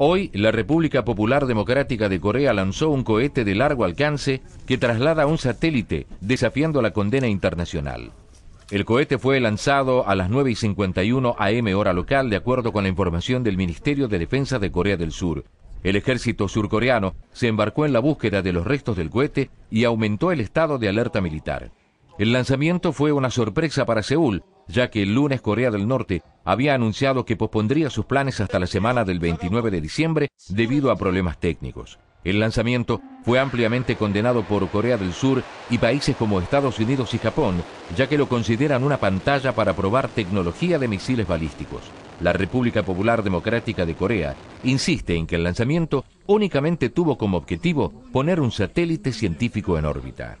Hoy, la República Popular Democrática de Corea lanzó un cohete de largo alcance que traslada un satélite, desafiando la condena internacional. El cohete fue lanzado a las 9 y 51 AM hora local, de acuerdo con la información del Ministerio de Defensa de Corea del Sur. El ejército surcoreano se embarcó en la búsqueda de los restos del cohete y aumentó el estado de alerta militar. El lanzamiento fue una sorpresa para Seúl, ya que el lunes Corea del Norte había anunciado que pospondría sus planes hasta la semana del 29 de diciembre debido a problemas técnicos. El lanzamiento fue ampliamente condenado por Corea del Sur y países como Estados Unidos y Japón, ya que lo consideran una pantalla para probar tecnología de misiles balísticos. La República Popular Democrática de Corea insiste en que el lanzamiento únicamente tuvo como objetivo poner un satélite científico en órbita.